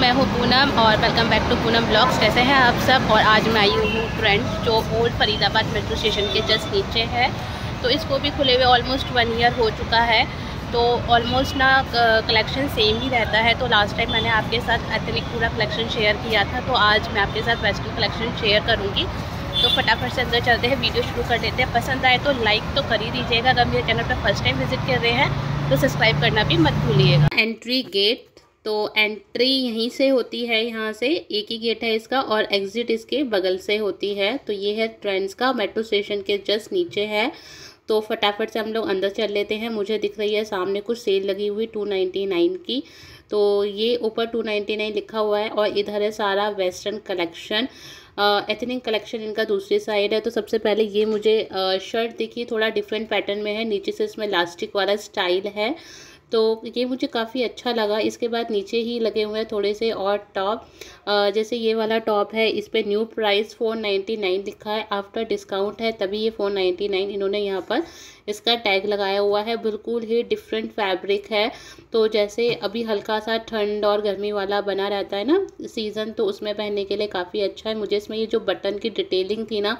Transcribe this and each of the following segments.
मैं हूँ पूनम और welcome back to Poonam blogs कैसे हैं आप सब और आज मैं आई हूँ फ्रेंड्स जो ओल्ड फरीदाबाद मेट्रो स्टेशन के जस्ट नीचे है तो इसको भी खुले हुए ऑलमोस्ट वन ईयर हो चुका है तो ऑलमोस्ट ना कलेक्शन सेम ही रहता है तो लास्ट टाइम मैंने आपके साथ एथनिक पूरा कलेक्शन शेयर किया था तो आज मैं आपके साथ वेस्टर्न कलेक्शन शेयर करूँगी तो फटाफट से अंदर चलते हैं वीडियो शुरू कर देते हैं पसंद आए तो लाइक तो कर ही दीजिएगा अगर मेरे चैनल पर फर्स्ट टाइम विजिट कर रहे हैं तो सब्सक्राइब करना भी मत भूलिएगा एंट्री गेट तो एंट्री यहीं से होती है यहाँ से एक ही गेट है इसका और एग्ज़िट इसके बगल से होती है तो ये है ट्रेंड्स का मेट्रो स्टेशन के जस्ट नीचे है तो फटाफट से हम लोग अंदर चल लेते हैं मुझे दिख रही है सामने कुछ सेल लगी हुई टू नाइन्टी नाइन की तो ये ऊपर टू नाइन्टी नाइन लिखा हुआ है और इधर है सारा वेस्टर्न कलेक्शन एथनिक कलेक्शन इनका दूसरी साइड है तो सबसे पहले ये मुझे शर्ट दिखी थोड़ा डिफरेंट पैटर्न में है नीचे से इसमें लास्टिक वाला स्टाइल है तो ये मुझे काफ़ी अच्छा लगा इसके बाद नीचे ही लगे हुए हैं थोड़े से और टॉप जैसे ये वाला टॉप है इस पर new price four ninety nine लिखा है आफ्टर डिस्काउंट है तभी ये फ़ोर नाइन्टी नाइन इन्होंने यहाँ पर इसका टैग लगाया हुआ है बिल्कुल ही डिफरेंट फैब्रिक है तो जैसे अभी हल्का सा ठंड और गर्मी वाला बना रहता है ना सीज़न तो उसमें पहनने के लिए काफ़ी अच्छा है मुझे इसमें ये जो बटन की डिटेलिंग थी ना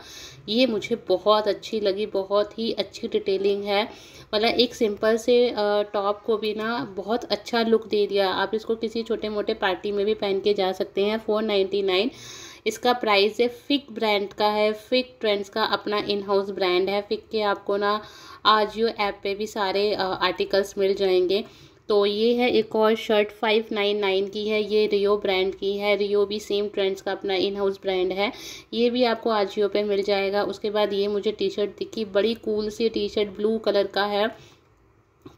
ये मुझे बहुत अच्छी लगी बहुत ही अच्छी डिटेलिंग है मतलब एक सिंपल से टॉप को भी ना बहुत अच्छा लुक दे दिया आप इसको किसी छोटे मोटे पार्टी में भी पहन के जा सकते हैं फोर नाइन्टी नाइन इसका प्राइस है फिक ब्रांड का है फिक ट्रेंड्स का अपना इन हाउस ब्रांड है फिक के आपको ना आज यू ऐप पे भी सारे आर्टिकल्स मिल जाएंगे तो ये है एक और शर्ट फाइव नाइन नाइन की है ये रियो ब्रांड की है रियो भी सेम ट्रेंड्स का अपना इन हाउस ब्रांड है ये भी आपको आजियो पे मिल जाएगा उसके बाद ये मुझे टी शर्ट दिखी बड़ी कूल सी टी शर्ट ब्लू कलर का है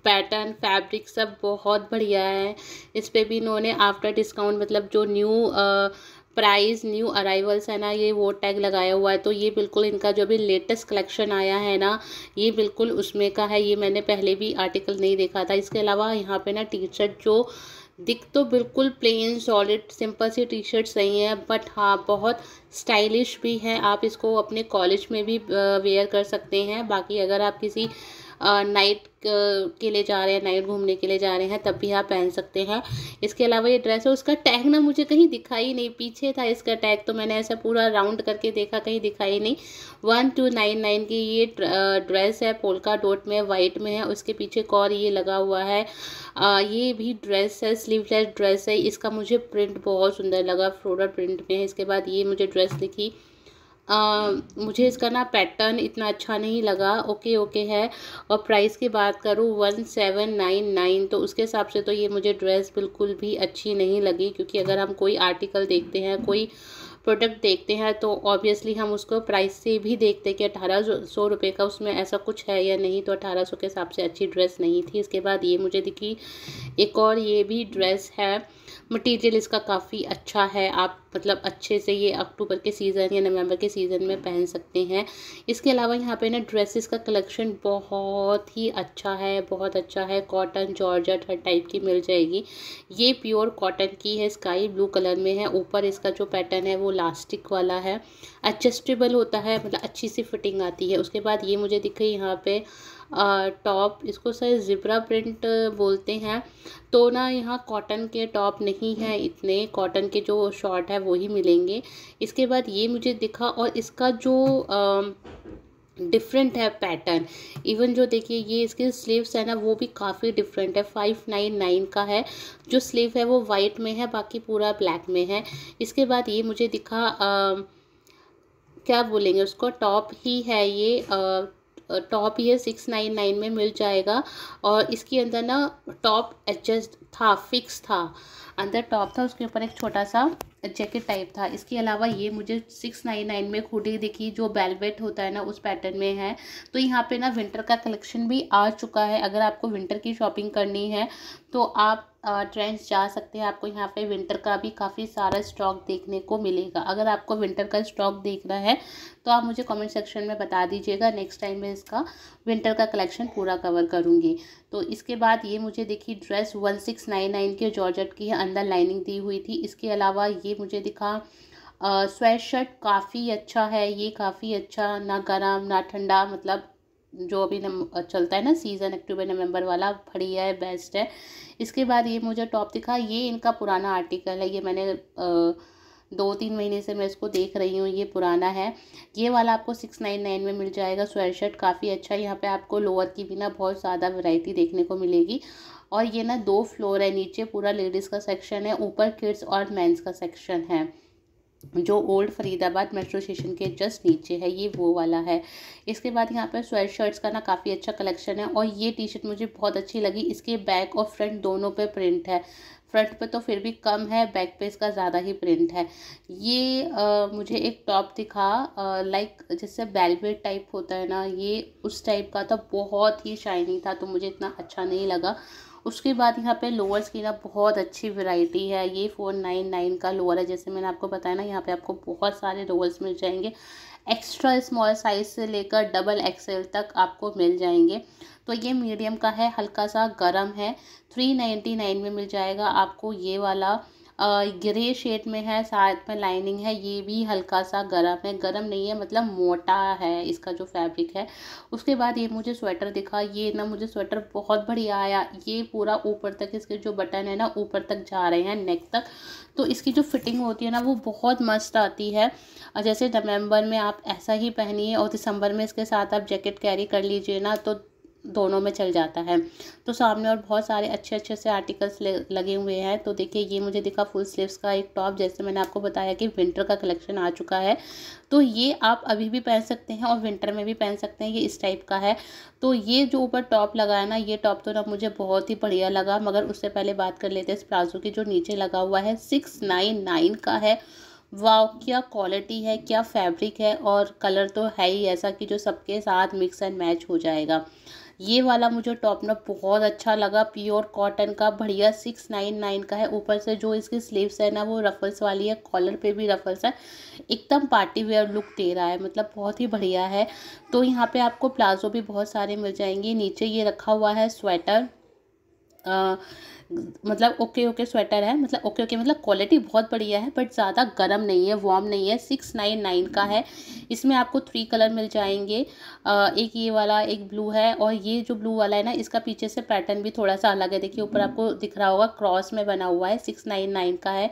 पैटर्न फैब्रिक सब बहुत बढ़िया है इस पर भी इन्होंने आफ्टर डिस्काउंट मतलब जो न्यू प्राइस न्यू अराइवल्स है ना ये वो टैग लगाया हुआ है तो ये बिल्कुल इनका जो भी लेटेस्ट कलेक्शन आया है ना ये बिल्कुल उसमें का है ये मैंने पहले भी आर्टिकल नहीं देखा था इसके अलावा यहाँ पे ना टी शर्ट जो दिख तो बिल्कुल प्लेन सॉलिड सिंपल सी टी शर्ट सही हैं बट हाँ बहुत स्टाइलिश भी है आप इसको अपने कॉलेज में भी वेयर कर सकते हैं बाकी अगर आप किसी नाइट के लिए जा रहे हैं नाइट घूमने के लिए जा रहे हैं तब भी आप पहन सकते हैं इसके अलावा ये ड्रेस है उसका टैग ना मुझे कहीं दिखाई नहीं पीछे था इसका टैग तो मैंने ऐसा पूरा राउंड करके देखा कहीं दिखाई नहीं वन टू नाइन नाइन की ये ड्रेस है पोलका डोट में वाइट में है उसके पीछे कॉर ये लगा हुआ है आ, ये भी ड्रेस है स्लीवलेस ड्रेस है इसका मुझे प्रिंट बहुत सुंदर लगा फ्लोरल प्रिंट में है इसके बाद ये मुझे ड्रेस दिखी आ, मुझे इसका ना पैटर्न इतना अच्छा नहीं लगा ओके ओके है और प्राइस की बात करूँ वन सेवन नाइन नाइन तो उसके हिसाब से तो ये मुझे ड्रेस बिल्कुल भी अच्छी नहीं लगी क्योंकि अगर हम कोई आर्टिकल देखते हैं कोई प्रोडक्ट देखते हैं तो ऑब्वियसली हम उसको प्राइस से भी देखते हैं कि अठारह सौ रुपये का उसमें ऐसा कुछ है या नहीं तो अठारह सौ के हिसाब से अच्छी ड्रेस नहीं थी इसके बाद ये मुझे दिखी एक और ये भी ड्रेस है मटीरियल इसका काफ़ी अच्छा है आप मतलब अच्छे से ये अक्टूबर के सीज़न या नवंबर के सीज़न में पहन सकते हैं इसके अलावा यहाँ पे ना ड्रेसेस का कलेक्शन बहुत ही अच्छा है बहुत अच्छा है कॉटन जॉर्जट हर टाइप की मिल जाएगी ये प्योर कॉटन की है स्काई ब्लू कलर में है ऊपर इसका जो पैटर्न है वो लास्टिक वाला है एडजस्टेबल होता है मतलब अच्छी सी फिटिंग आती है उसके बाद ये मुझे दिखे यहाँ पे टॉप इसको सर ज़िब्रा प्रिंट बोलते हैं तो ना यहाँ कॉटन के टॉप नहीं है इतने कॉटन के जो शॉर्ट है वही मिलेंगे इसके बाद ये मुझे दिखा और इसका जो आ, डिफरेंट हम्म। है पैटर्न इवन जो देखिए ये इसके स्लीव्स है ना वो भी काफ़ी डिफरेंट है फाइव नाइन नाइन का है जो स्लीव है वो वाइट में है बाकी पूरा ब्लैक में है इसके बाद ये मुझे दिखा आ, क्या बोलेंगे उसको टॉप ही है ये टॉप टॉप ये सिक्स नाइन नाइन में मिल जाएगा और इसके अंदर ना टॉप एडजस्ट था फिक्स था अंदर टॉप था उसके ऊपर एक छोटा सा जैकेट टाइप था इसके अलावा ये मुझे सिक्स नाइन नाइन में हुडी दिखी जो बेलवेट होता है ना उस पैटर्न में है तो यहाँ पे ना विंटर का कलेक्शन भी आ चुका है अगर आपको विंटर की शॉपिंग करनी है तो आप ट्रेंड्स जा सकते हैं आपको यहाँ पे विंटर का भी काफ़ी सारा स्टॉक देखने को मिलेगा अगर आपको विंटर का स्टॉक देखना है तो आप मुझे कमेंट सेक्शन में बता दीजिएगा नेक्स्ट टाइम मैं इसका विंटर का कलेक्शन पूरा कवर करूँगी तो इसके बाद ये मुझे देखी dress one six nine nine के जॉर्ज की अंदर लाइनिंग दी हुई थी इसके अलावा ये मुझे दिखा स्वेट शर्ट काफ़ी अच्छा है ये काफ़ी अच्छा ना गर्म ना ठंडा मतलब जो अभी चलता है ना सीज़न अक्टूबर नवंबर वाला बढ़िया है बेस्ट है इसके बाद ये मुझे टॉप दिखा ये इनका पुराना आर्टिकल है ये मैंने आ, दो तीन महीने से मैं इसको देख रही हूँ ये पुराना है ये वाला आपको सिक्स नाइन नाइन में मिल जाएगा स्वेयर शर्ट काफ़ी अच्छा है यहाँ पे आपको लोअर की भी ना बहुत ज़्यादा वैरायटी देखने को मिलेगी और ये ना दो फ्लोर है नीचे पूरा लेडीज़ का सेक्शन है ऊपर किड्स और मेंस का सेक्शन है जो ओल्ड फरीदाबाद मेट्रो स्टेशन के जस्ट नीचे है ये वो वाला है इसके बाद यहाँ पर स्वेट शर्ट्स का ना काफ़ी अच्छा कलेक्शन है और ये टी शर्ट मुझे बहुत अच्छी लगी इसके बैक और फ्रंट दोनों पे प्रिंट है फ्रंट पे तो फिर भी कम है बैक पे इसका ज़्यादा ही प्रिंट है ये आ, मुझे एक टॉप दिखा लाइक जैसे बेलवेट टाइप होता है ना ये उस टाइप का था बहुत ही शाइनी था तो मुझे इतना अच्छा नहीं लगा उसके बाद यहाँ पे लोअर्स की ना बहुत अच्छी वैरायटी है ये फ़ोर नाइन नाइन का लोअर है जैसे मैंने आपको बताया ना यहाँ पे आपको बहुत सारे लोअर्स मिल जाएंगे एक्स्ट्रा स्मॉल साइज़ से लेकर डबल एक्सेल तक आपको मिल जाएंगे तो ये मीडियम का है हल्का सा गर्म है थ्री नाइन्टी नाइन में मिल जाएगा आपको ये वाला ग्रे शेड में है साथ में लाइनिंग है ये भी हल्का सा गर्म है गर्म नहीं है मतलब मोटा है इसका जो फैब्रिक है उसके बाद ये मुझे स्वेटर दिखा ये ना मुझे स्वेटर बहुत बढ़िया आया ये पूरा ऊपर तक इसके जो बटन है ना ऊपर तक जा रहे हैं नेक तक तो इसकी जो फिटिंग होती है ना वो बहुत मस्त आती है जैसे नवंबर में आप ऐसा ही पहनिए और दिसंबर में इसके साथ आप जैकेट कैरी कर लीजिए ना तो दोनों में चल जाता है तो सामने और बहुत सारे अच्छे अच्छे से आर्टिकल्स लगे हुए हैं तो देखिए ये मुझे दिखा फुल स्लीव्स का एक टॉप जैसे मैंने आपको बताया कि विंटर का कलेक्शन आ चुका है तो ये आप अभी भी पहन सकते हैं और विंटर में भी पहन सकते हैं ये इस टाइप का है तो ये जो ऊपर टॉप लगा है ना ये टॉप तो ना मुझे बहुत ही बढ़िया लगा मगर उससे पहले बात कर लेते हैं इस प्लाजो की जो नीचे लगा हुआ है सिक्स नाइन नाइन का है वाओ क्या क्वालिटी है क्या फैब्रिक है और कलर तो है ही ऐसा कि जो सबके साथ मिक्स एंड मैच हो जाएगा ये वाला मुझे टॉप नॉप बहुत अच्छा लगा प्योर कॉटन का बढ़िया सिक्स नाइन नाइन का है ऊपर से जो इसकी स्लीव्स है ना वो रफल्स वाली है कॉलर पे भी रफल्स है एकदम पार्टी वेयर लुक दे रहा है मतलब बहुत ही बढ़िया है तो यहाँ पे आपको प्लाजो भी बहुत सारे मिल जाएंगे नीचे ये रखा हुआ है स्वेटर आ, मतलब ओके ओके स्वेटर है मतलब ओके ओके मतलब क्वालिटी बहुत बढ़िया है बट ज़्यादा गर्म नहीं है वार्म नहीं है सिक्स नाइन नाइन का है इसमें आपको थ्री कलर मिल जाएंगे आ, एक ये वाला एक ब्लू है और ये जो ब्लू वाला है ना इसका पीछे से पैटर्न भी थोड़ा सा अलग है देखिए ऊपर आपको दिख रहा होगा क्रॉस में बना हुआ है सिक्स नाइन नाइन का है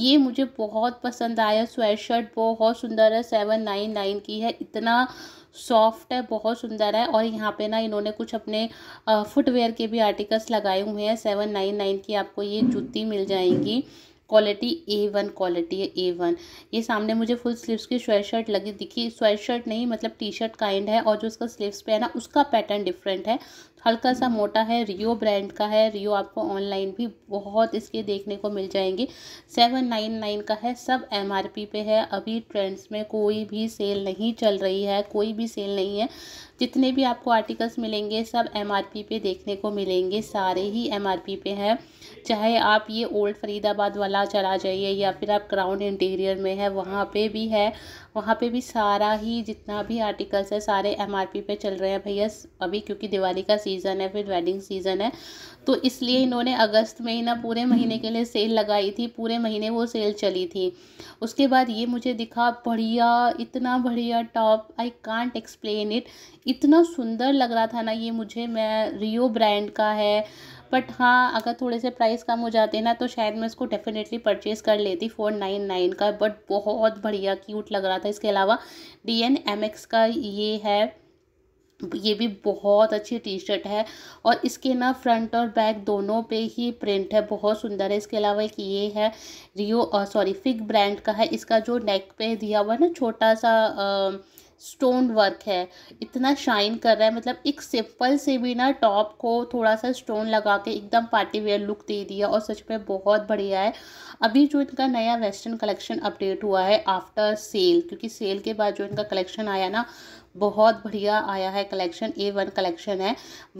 ये मुझे बहुत पसंद आया स्वेट शर्ट बहुत सुंदर है सेवन नाइन नाइन की है इतना सॉफ्ट है बहुत सुंदर है और यहाँ पे ना इन्होंने कुछ अपने फुटवेयर के भी आर्टिकल्स लगाए हुए हैं सेवन नाइन नाइन की आपको ये जूती मिल जाएंगी क्वालिटी ए वन क्वालिटी है ए वन ये सामने मुझे फुल स्लीव्स की स्वेट शर्ट लगी दिखी स्वेट शर्ट नहीं मतलब टी शर्ट काइंड है और जो उसका स्लीव्स पे है ना उसका पैटर्न डिफरेंट है हल्का सा मोटा है रियो ब्रांड का है रियो आपको ऑनलाइन भी बहुत इसके देखने को मिल जाएंगे सेवन नाइन नाइन का है सब एम आर पी पे है अभी ट्रेंड्स में कोई भी सेल नहीं चल रही है कोई भी सेल नहीं है जितने भी आपको आर्टिकल्स मिलेंगे सब एम आर पी पे देखने को मिलेंगे सारे ही एम आर पी पे है चाहे आप ये ओल्ड फरीदाबाद वाला चला जाइए या फिर आप क्राउन इंटीरियर में है वहाँ पे भी है वहाँ पे भी सारा ही जितना भी आर्टिकल्स है सारे एमआरपी पे चल रहे हैं भैया अभी क्योंकि दिवाली का सीज़न है फिर वेडिंग सीज़न है तो इसलिए इन्होंने अगस्त में ही ना पूरे महीने के लिए सेल लगाई थी पूरे महीने वो सेल चली थी उसके बाद ये मुझे दिखा बढ़िया इतना बढ़िया top I can't explain it इतना सुंदर लग रहा था ना ये मुझे मैं रियो ब्रांड का है बट हाँ अगर थोड़े से प्राइस कम हो जाते ना तो शायद मैं इसको डेफिनेटली परचेज कर लेती फोर नाइन नाइन का बट बहुत बढ़िया क्यूट लग रहा था इसके अलावा डी एन एम एक्स का ये है ये भी बहुत अच्छी टी शर्ट है और इसके ना फ्रंट और बैक दोनों पे ही प्रिंट है बहुत सुंदर है इसके अलावा एक ये है रियो सॉरी फिग ब्रांड का है इसका जो नेक पे दिया हुआ है ना छोटा सा आ, स्टोन वर्क है इतना शाइन कर रहा है मतलब एक सिंपल से भी ना टॉप को थोड़ा सा स्टोन लगा के एकदम पार्टी वेयर लुक दे दिया और सच में बहुत बढ़िया है अभी जो इनका नया वेस्टर्न कलेक्शन अपडेट हुआ है आफ्टर सेल क्योंकि सेल के बाद जो इनका कलेक्शन आया ना बहुत बढ़िया आया है कलेक्शन ए वन कलेक्शन है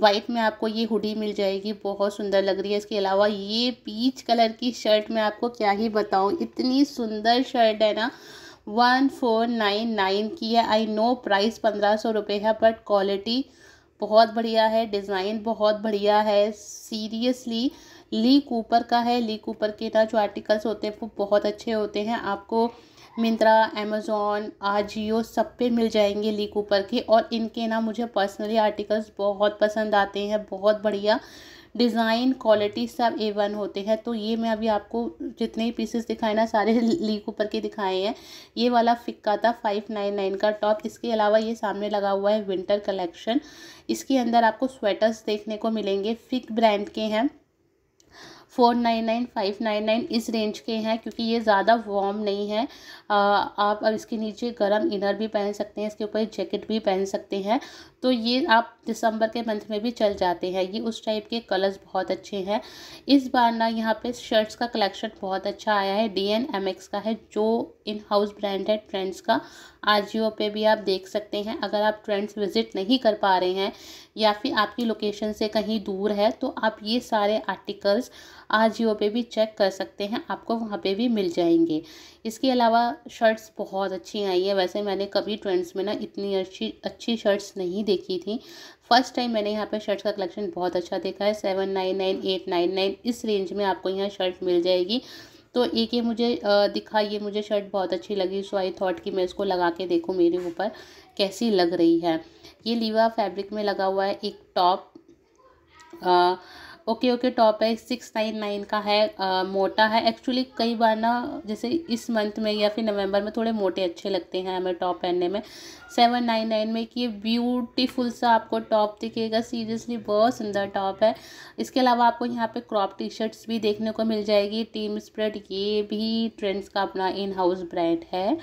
वाइट में आपको ये हुडी मिल जाएगी बहुत सुंदर लग रही है इसके अलावा ये पीच कलर की शर्ट में आपको क्या ही बताऊँ इतनी सुंदर शर्ट है ना वन फोर नाइन नाइन की है आई नो प्राइस पंद्रह सौ रुपये है बट क्वालिटी बहुत बढ़िया है डिज़ाइन बहुत बढ़िया है सीरियसली ली कूपर का है ली कूपर के ना जो आर्टिकल्स होते हैं वो बहुत अच्छे होते हैं आपको मिंत्रा अमेज़ोन आजियो सब पे मिल जाएंगे ली कूपर के और इनके ना मुझे पर्सनली आर्टिकल्स बहुत पसंद आते हैं बहुत बढ़िया डिज़ाइन क्वालिटी सब ए वन होते हैं तो ये मैं अभी आपको जितने ही पीसेस दिखाए ना सारे लीक ऊपर के दिखाए हैं ये वाला फिक्का था फाइव नाइन नाइन का टॉप इसके अलावा ये सामने लगा हुआ है विंटर कलेक्शन इसके अंदर आपको स्वेटर्स देखने को मिलेंगे फिक ब्रांड के हैं four nine nine five nine nine इस रेंज के हैं क्योंकि ये ज़्यादा वार्म नहीं है आ, आप और इसके नीचे गर्म इनर भी पहन सकते हैं इसके ऊपर जैकेट भी पहन सकते हैं तो ये आप दिसंबर के मंथ में भी चल जाते हैं ये उस टाइप के कलर्स बहुत अच्छे हैं इस बार ना यहाँ पे शर्ट्स का कलेक्शन बहुत अच्छा आया है डी एन एम एक्स का है जो इन हाउस ब्रांड है ट्रेंड्स का आजियो पे भी आप देख सकते हैं अगर आप ट्रेंड्स विज़िट नहीं कर पा रहे हैं या फिर आपकी लोकेशन से कहीं दूर है तो आप ये सारे आर्टिकल्स आजियो पे भी चेक कर सकते हैं आपको वहाँ पे भी मिल जाएंगे इसके अलावा शर्ट्स बहुत अच्छी आई है वैसे मैंने कभी ट्रेंड्स में ना इतनी अच्छी अच्छी शर्ट्स नहीं देखी थी फर्स्ट टाइम मैंने यहाँ पे शर्ट्स का कलेक्शन बहुत अच्छा देखा है seven nine nine eight nine nine इस रेंज में आपको यहाँ शर्ट मिल जाएगी तो एक ये मुझे दिखा ये मुझे शर्ट बहुत अच्छी लगी सो आई थॉट कि मैं इसको लगा के देखूँ मेरे ऊपर कैसी लग रही है ये लीवा फैब्रिक में लगा हुआ है एक टॉप ओके ओके टॉप है सिक्स नाइन नाइन का है आ, मोटा है एक्चुअली कई बार ना जैसे इस मंथ में या फिर नवंबर में थोड़े मोटे अच्छे लगते हैं हमें टॉप पहनने में सेवन नाइन नाइन में कि ये ब्यूटीफुल सा आपको टॉप दिखेगा सीरियसली बहुत सुंदर टॉप है इसके अलावा आपको यहाँ पे क्रॉप टी शर्ट्स भी देखने को मिल जाएगी टीम स्प्रेड ये भी ट्रेंड्स का अपना इन हाउस ब्रांड है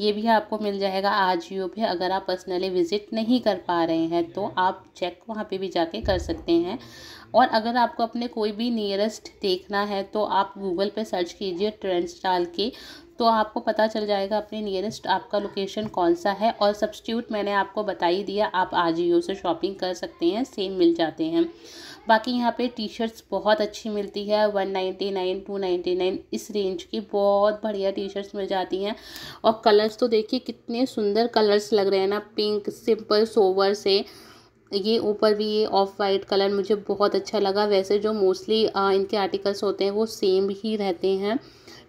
ये भी आपको मिल जाएगा आजियो पे अगर आप पर्सनली विज़िट नहीं कर पा रहे हैं तो आप चेक वहाँ पे भी जाके कर सकते हैं और अगर आपको अपने कोई भी नियरेस्ट देखना है तो आप गूगल पे सर्च कीजिए ट्रेंड्स डाल के तो आपको पता चल जाएगा अपने नियरेस्ट आपका लोकेशन कौन सा है और सब्सिट्यूट मैंने आपको बता ही दिया आप आजियो से शॉपिंग कर सकते हैं सेम मिल जाते हैं बाकी यहाँ पे टी शर्ट्स बहुत अच्छी मिलती है one ninety nine two ninety nine इस रेंज की बहुत बढ़िया टी शर्ट्स मिल जाती हैं और कलर्स तो देखिए कितने सुंदर कलर्स लग रहे हैं ना पिंक सिंपल सोवर से ये ऊपर भी ये ऑफ वाइट कलर मुझे बहुत अच्छा लगा वैसे जो मोस्टली इनके आर्टिकल्स होते हैं वो सेम ही रहते हैं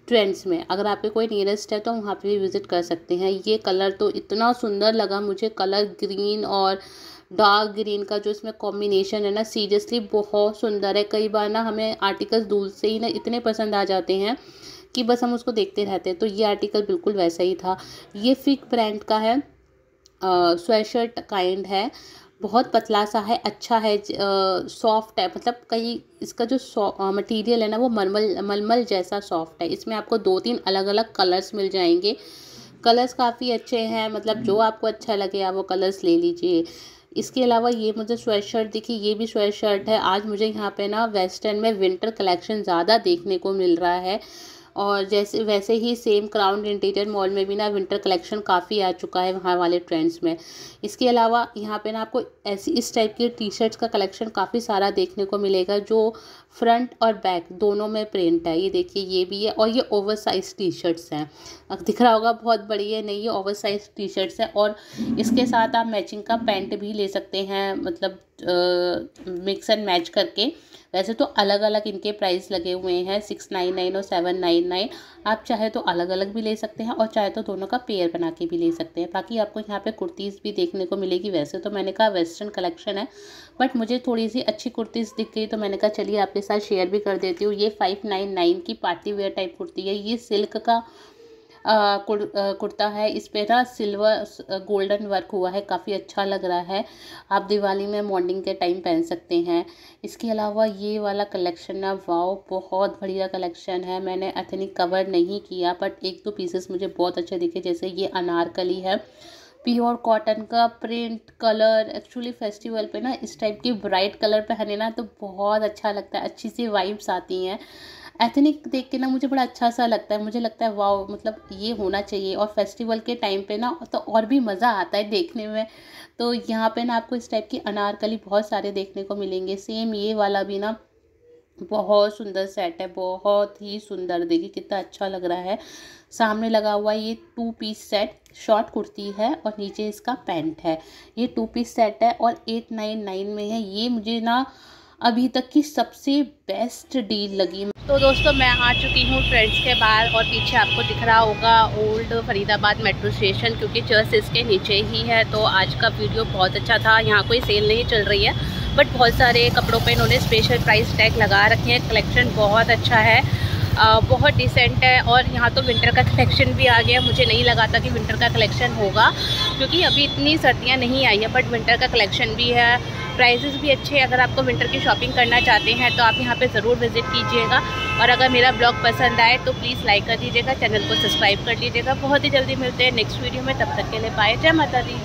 ट्रेंड्स में अगर आपके कोई नियरेस्ट है तो वहाँ पे भी विज़िट कर सकते हैं ये कलर तो इतना सुंदर लगा मुझे कलर ग्रीन और डार्क ग्रीन का जो इसमें कॉम्बिनेशन है ना सीरियसली बहुत सुंदर है कई बार ना हमें आर्टिकल्स दूर से ही ना इतने पसंद आ जाते हैं कि बस हम उसको देखते रहते हैं तो ये आर्टिकल बिल्कुल वैसा ही था ये फिक ब्रांड का है स्वेशर्ट काइंड है बहुत पतला सा है अच्छा है सॉफ्ट है मतलब कहीं इसका जो मटेरियल है ना वो मलमल मलमल जैसा सॉफ्ट है इसमें आपको दो तीन अलग अलग कलर्स मिल जाएंगे कलर्स काफ़ी अच्छे हैं मतलब जो आपको अच्छा लगे आप वो कलर्स ले लीजिए इसके अलावा ये मुझे स्वेट शर्ट दिखी ये भी स्वेट शर्ट है आज मुझे यहाँ पे ना वेस्टर्न में विंटर कलेक्शन ज़्यादा देखने को मिल रहा है और जैसे वैसे ही सेम क्राउन इंटीरियर मॉल में भी ना विंटर कलेक्शन काफ़ी आ चुका है वहाँ वाले ट्रेंड्स में इसके अलावा यहाँ पे ना आपको ऐसी इस टाइप की टी शर्ट्स का कलेक्शन काफ़ी सारा देखने को मिलेगा जो फ्रंट और बैक दोनों में प्रिंट है ये देखिए ये भी है और ये ओवर साइज़ टी शर्ट्स हैं दिख रहा होगा बहुत बड़ी है नहीं ये ओवर साइज़ टी शर्ट्स हैं और इसके साथ आप मैचिंग का पैंट भी ले सकते हैं मतलब मिक्स एंड मैच करके वैसे तो अलग अलग इनके प्राइस लगे हुए हैं सिक्स नाइन नाइन और सेवन नाइन नाइन आप चाहे तो अलग अलग भी ले सकते हैं और चाहे तो दोनों का पेयर बना के भी ले सकते हैं बाकी आपको यहाँ पे कुर्तीज़ भी देखने को मिलेगी वैसे तो मैंने कहा वेस्टर्न कलेक्शन है बट मुझे थोड़ी सी अच्छी कुर्तीज़ दिख गई तो मैंने कहा चलिए आपके साथ शेयर भी कर देती हूँ ये फाइव नाइन नाइन की पार्टी वेयर टाइप कुर्ती है ये सिल्क का कुर्ता है इस पर ना सिल्वर गोल्डन वर्क हुआ है काफ़ी अच्छा लग रहा है आप दिवाली में मॉर्निंग के टाइम पहन सकते हैं इसके अलावा ये वाला कलेक्शन ना वाओ बहुत बढ़िया कलेक्शन है मैंने एथनिक कवर नहीं किया बट एक दो पीसेस मुझे बहुत अच्छे दिखे जैसे ये अनारकली है प्योर कॉटन का प्रिंट कलर एक्चुअली फेस्टिवल पे ना इस टाइप की ब्राइट कलर पहने ना तो बहुत अच्छा लगता है अच्छी सी वाइब्स आती हैं एथनिक देख के ना मुझे बड़ा अच्छा सा लगता है मुझे लगता है वाओ मतलब ये होना चाहिए और फेस्टिवल के टाइम पे ना तो और भी मज़ा आता है देखने में तो यहाँ पे ना आपको इस टाइप की अनारकली बहुत सारे देखने को मिलेंगे सेम ये वाला भी ना बहुत सुंदर सेट है बहुत ही सुंदर देखिए कितना अच्छा लग रहा है सामने लगा हुआ ये two piece set short kurti है और नीचे इसका पैंट है ये टू पीस सेट है और एट नाइन नाइन में है ये मुझे ना अभी तक की सबसे बेस्ट डील लगी तो दोस्तों मैं आ चुकी हूँ फ्रेंड्स के बाहर और पीछे आपको दिख रहा होगा ओल्ड फरीदाबाद मेट्रो स्टेशन क्योंकि चर्च इसके नीचे ही है तो आज का वीडियो बहुत अच्छा था यहाँ कोई सेल नहीं चल रही है बट बहुत सारे कपड़ों पे इन्होंने स्पेशल प्राइस टैग लगा रखे हैं कलेक्शन बहुत अच्छा है बहुत डिसेंट है और यहाँ तो विंटर का कलेक्शन भी आ गया मुझे नहीं लगा था कि विंटर का कलेक्शन होगा क्योंकि अभी इतनी सर्दियाँ नहीं आई है बट विंटर का कलेक्शन भी है प्राइजेस भी अच्छे हैं अगर आपको विंटर की शॉपिंग करना चाहते हैं तो आप यहाँ पे ज़रूर विज़िट कीजिएगा और अगर मेरा ब्लॉग पसंद आए तो प्लीज़ लाइक कर दीजिएगा चैनल को सब्सक्राइब कर लीजिएगा बहुत ही जल्दी मिलते हैं नेक्स्ट वीडियो में तब तक के लिए बाय जय माता दी